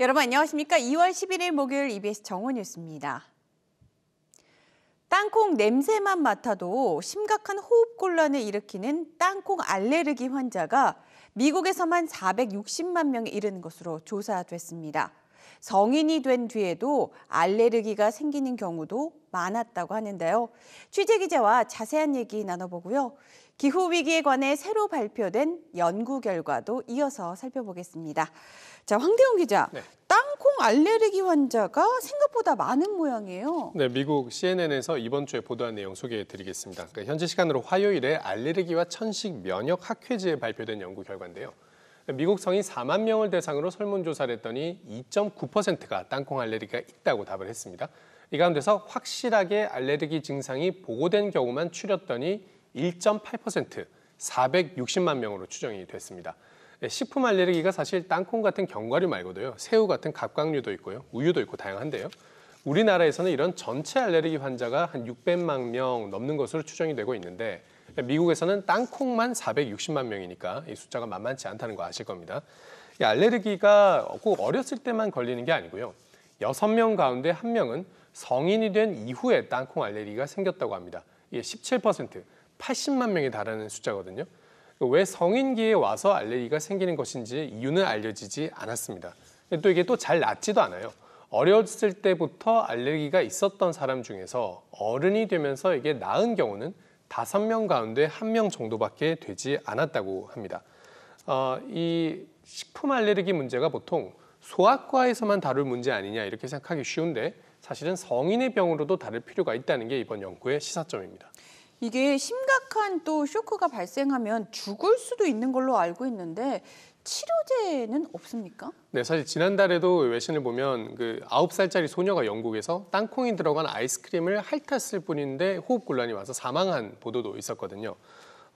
여러분 안녕하십니까? 2월 11일 목요일 EBS 정원 뉴스입니다. 땅콩 냄새만 맡아도 심각한 호흡 곤란을 일으키는 땅콩 알레르기 환자가 미국에서만 460만 명에 이르는 것으로 조사됐습니다. 성인이 된 뒤에도 알레르기가 생기는 경우도 많았다고 하는데요. 취재 기자와 자세한 얘기 나눠보고요. 기후 위기에 관해 새로 발표된 연구 결과도 이어서 살펴보겠습니다. 자, 황대웅 기자. 네. 땅콩 알레르기 환자가 생각보다 많은 모양이에요. 네, 미국 CNN에서 이번 주에 보도한 내용 소개해 드리겠습니다. 그러니까 현재 시간으로 화요일에 알레르기와 천식 면역 학회지에 발표된 연구 결과인데요. 미국 성인 4만 명을 대상으로 설문조사를 했더니 2.9%가 땅콩 알레르기가 있다고 답을 했습니다. 이 가운데서 확실하게 알레르기 증상이 보고된 경우만 추렸더니 1.8% 460만 명으로 추정이 됐습니다. 예, 식품 알레르기가 사실 땅콩 같은 견과류 말고도요. 새우 같은 갑각류도 있고요. 우유도 있고 다양한데요. 우리나라에서는 이런 전체 알레르기 환자가 한 600만 명 넘는 것으로 추정이 되고 있는데 예, 미국에서는 땅콩만 460만 명이니까 이 숫자가 만만치 않다는 거 아실 겁니다. 이 알레르기가 꼭 어렸을 때만 걸리는 게 아니고요. 6명 가운데 1명은 성인이 된 이후에 땅콩 알레르기가 생겼다고 합니다. 이게 17%, 80만 명이 달하는 숫자거든요. 그러니까 왜 성인기에 와서 알레르기가 생기는 것인지 이유는 알려지지 않았습니다. 또 이게 또 잘 낫지도 않아요. 어렸을 때부터 알레르기가 있었던 사람 중에서 어른이 되면서 이게 나은 경우는 다섯 명 가운데 한 명 정도밖에 되지 않았다고 합니다. 어, 이 식품 알레르기 문제가 보통 소아과에서만 다룰 문제 아니냐 이렇게 생각하기 쉬운데 사실은 성인의 병으로도 다룰 필요가 있다는 게 이번 연구의 시사점입니다. 이게 심각한 또 쇼크가 발생하면 죽을 수도 있는 걸로 알고 있는데 치료제는 없습니까? 네, 사실 지난달에도 외신을 보면 그아 살짜리 소녀가 영국에서 땅콩이 들어간 아이스크림을 핥았을 뿐인데 호흡곤란이 와서 사망한 보도도 있었거든요.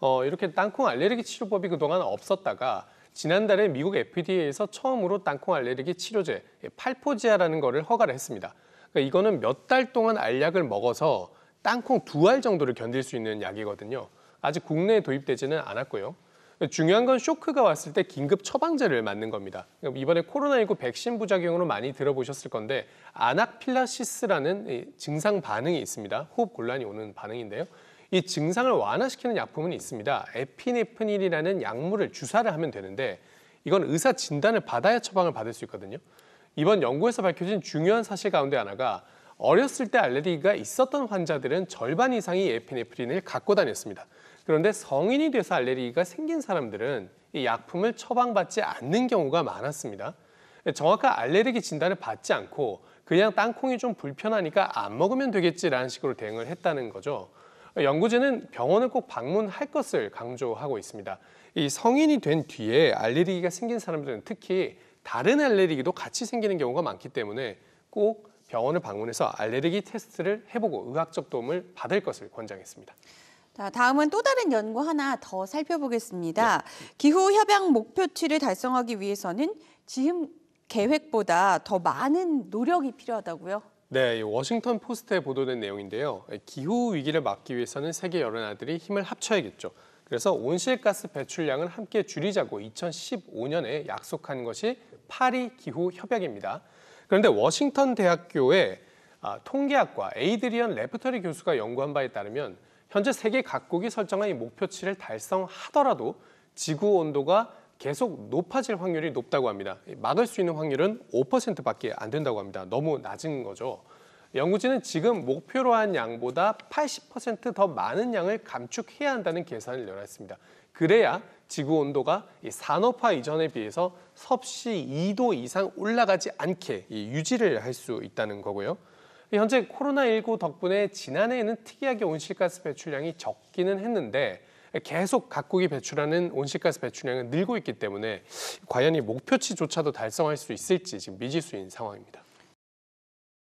어, 이렇게 땅콩 알레르기 치료법이 그동안 없었다가 지난달에 미국 FDA에서 처음으로 땅콩 알레르기 치료제 팔포지아라는 것을 허가를 했습니다. 그러니까 이거는 몇 달 동안 알약을 먹어서 땅콩 두 알 정도를 견딜 수 있는 약이거든요. 아직 국내에 도입되지는 않았고요. 중요한 건 쇼크가 왔을 때 긴급 처방제를 맞는 겁니다. 이번에 코로나19 백신 부작용으로 많이 들어보셨을 건데 아낙필라시스라는 증상 반응이 있습니다. 호흡 곤란이 오는 반응인데요. 이 증상을 완화시키는 약품은 있습니다. 에피네프닐이라는 약물을 주사를 하면 되는데 이건 의사 진단을 받아야 처방을 받을 수 있거든요. 이번 연구에서 밝혀진 중요한 사실 가운데 하나가 어렸을 때 알레르기가 있었던 환자들은 절반 이상이 에피네프린을 갖고 다녔습니다. 그런데 성인이 돼서 알레르기가 생긴 사람들은 이 약품을 처방받지 않는 경우가 많았습니다. 정확한 알레르기 진단을 받지 않고 그냥 땅콩이 좀 불편하니까 안 먹으면 되겠지라는 식으로 대응을 했다는 거죠. 연구진은 병원을 꼭 방문할 것을 강조하고 있습니다. 이 성인이 된 뒤에 알레르기가 생긴 사람들은 특히 다른 알레르기도 같이 생기는 경우가 많기 때문에 꼭 병원을 방문해서 알레르기 테스트를 해보고 의학적 도움을 받을 것을 권장했습니다. 자, 다음은 또 다른 연구 하나 더 살펴보겠습니다. 네. 기후협약 목표치를 달성하기 위해서는 지금 계획보다 더 많은 노력이 필요하다고요? 네, 워싱턴 포스트에 보도된 내용인데요. 기후 위기를 막기 위해서는 세계 여러 나들이 힘을 합쳐야겠죠. 그래서 온실가스 배출량을 함께 줄이자고 2015년에 약속한 것이 파리 기후 협약입니다. 그런데 워싱턴 대학교의 아, 통계학과 에이드리언 레프터리 교수가 연구한 바에 따르면 현재 세계 각국이 설정한 이 목표치를 달성하더라도 지구 온도가 계속 높아질 확률이 높다고 합니다. 막을 수 있는 확률은 5%밖에 안 된다고 합니다. 너무 낮은 거죠. 연구진은 지금 목표로 한 양보다 80%더 많은 양을 감축해야 한다는 계산을 내놨습니다. 그래야 지구 온도가 산업화 이전에 비해서 섭씨 2도 이상 올라가지 않게 유지를 할 수 있다는 거고요. 현재 코로나19 덕분에 지난해에는 특이하게 온실가스 배출량이 적기는 했는데 계속 각국이 배출하는 온실가스 배출량은 늘고 있기 때문에 과연 이 목표치조차도 달성할 수 있을지 지금 미지수인 상황입니다.